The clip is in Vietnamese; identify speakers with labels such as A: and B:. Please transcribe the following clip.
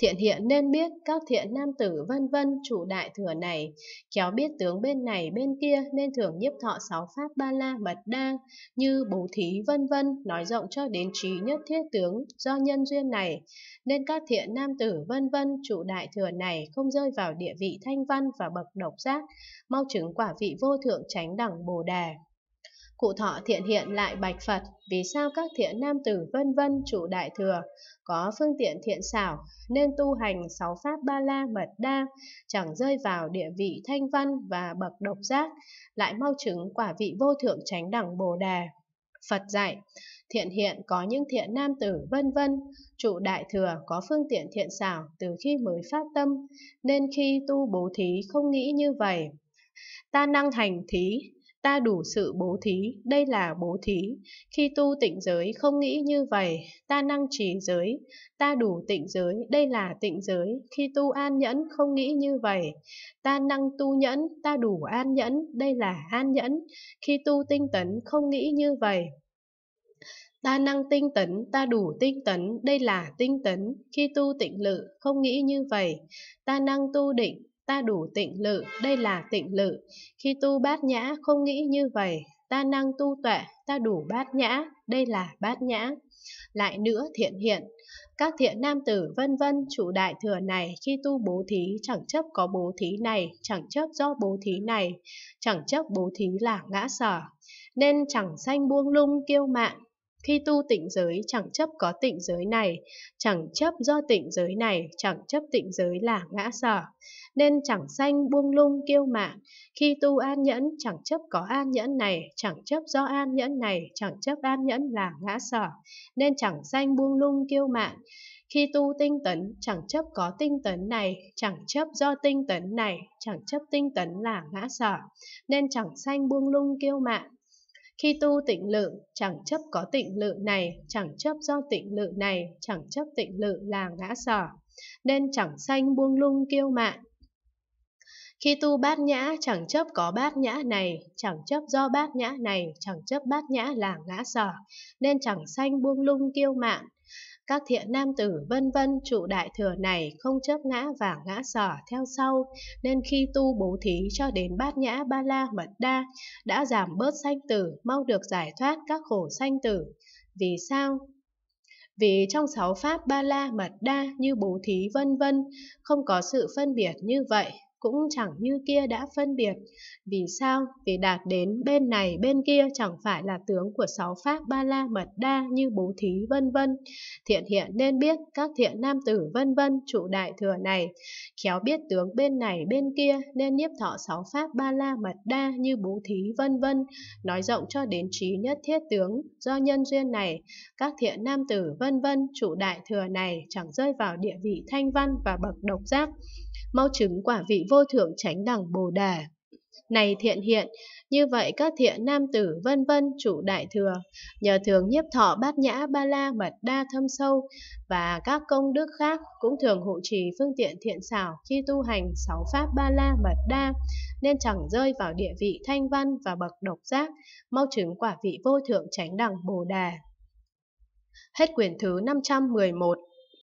A: thiện hiện nên biết các thiện nam tử vân vân trụ đại thừa này, kéo biết tướng bên này bên kia nên thường nhiếp thọ sáu pháp ba la mật đa, như bố thí vân vân, nói rộng cho đến trí nhất thiết tướng do nhân duyên này, nên các thiện nam tử vân vân trụ đại thừa này không rơi vào địa vị thanh văn và bậc độc giác, mau chứng quả vị vô thượng chánh đẳng Bồ đề Cụ thọ thiện hiện lại bạch Phật, vì sao các thiện nam tử vân vân chủ đại thừa, có phương tiện thiện xảo, nên tu hành sáu pháp ba la mật đa, chẳng rơi vào địa vị thanh văn và bậc độc giác, lại mau chứng quả vị vô thượng tránh đẳng bồ đề. Phật dạy, thiện hiện có những thiện nam tử vân vân, trụ đại thừa có phương tiện thiện xảo từ khi mới phát tâm, nên khi tu bố thí không nghĩ như vậy. Ta năng hành thí, ta đủ sự bố thí, đây là bố thí. Khi tu tịnh giới không nghĩ như vậy, ta năng trì giới, ta đủ tịnh giới, đây là tịnh giới. Khi tu an nhẫn không nghĩ như vậy, ta năng tu nhẫn, ta đủ an nhẫn, đây là an nhẫn. Khi tu tinh tấn không nghĩ như vậy, Ta năng tinh tấn, ta đủ tinh tấn, đây là tinh tấn, khi tu tịnh lự, không nghĩ như vậy. Ta năng tu định, ta đủ tịnh lự, đây là tịnh lự. Khi tu bát nhã không nghĩ như vậy, ta năng tu tuệ, ta đủ bát nhã, đây là bát nhã. Lại nữa thiện hiện, các thiện nam tử vân vân chủ đại thừa này khi tu bố thí chẳng chấp có bố thí này, chẳng chấp do bố thí này, chẳng chấp bố thí là ngã sở. Nên chẳng sanh buông lung kiêu mạng. Khi tu tịnh giới chẳng chấp có tịnh giới này, chẳng chấp do tịnh giới này, chẳng chấp tịnh giới là ngã sở, nên chẳng sanh buông lung kiêu mạn. Khi tu an nhẫn chẳng chấp có an nhẫn này, chẳng chấp do an nhẫn này, chẳng chấp an nhẫn là ngã sở, nên chẳng sanh buông lung kiêu mạn. Khi tu tinh tấn, chẳng chấp có tinh tấn này, chẳng chấp do tinh tấn này, chẳng chấp tinh tấn là ngã sở, nên chẳng sanh buông lung kiêu mạn. Khi tu tịnh lượng chẳng chấp có tịnh lượng này, chẳng chấp do tịnh lượng này, chẳng chấp tịnh lượng là ngã sở, nên chẳng sanh buông lung kiêu mạn. Khi tu bát nhã, chẳng chấp có bát nhã này, chẳng chấp do bát nhã này, chẳng chấp bát nhã là ngã sở, nên chẳng sanh buông lung kiêu mạn. Các thiện nam tử vân vân trụ đại thừa này không chấp ngã và ngã sở theo sau, nên khi tu bố thí cho đến bát nhã ba la mật đa, đã giảm bớt sanh tử, mau được giải thoát các khổ sanh tử. Vì sao? Vì trong sáu pháp ba la mật đa như bố thí vân vân, không có sự phân biệt như vậy cũng chẳng như kia đã phân biệt. Vì sao? Vì đạt đến bên này bên kia chẳng phải là tướng của sáu pháp ba la mật đa như bố thí vân vân. Thiện hiện nên biết các thiện nam tử vân vân trụ đại thừa này. Khéo biết tướng bên này bên kia nên nhiếp thọ sáu pháp ba la mật đa như bố thí vân vân. Nói rộng cho đến trí nhất thiết tướng do nhân duyên này. Các thiện nam tử vân vân trụ đại thừa này chẳng rơi vào địa vị thanh văn và bậc độc giác mau chứng quả vị vô thượng chánh đẳng Bồ Đà. Này thiện hiện, như vậy các thiện nam tử vân vân chủ đại thừa, nhờ thường nhiếp thọ bát nhã ba la mật đa thâm sâu và các công đức khác cũng thường hộ trì phương tiện thiện xảo khi tu hành sáu pháp ba la mật đa, nên chẳng rơi vào địa vị thanh văn và bậc độc giác, mau chứng quả vị vô thượng chánh đẳng Bồ Đà. Hết quyển thứ 511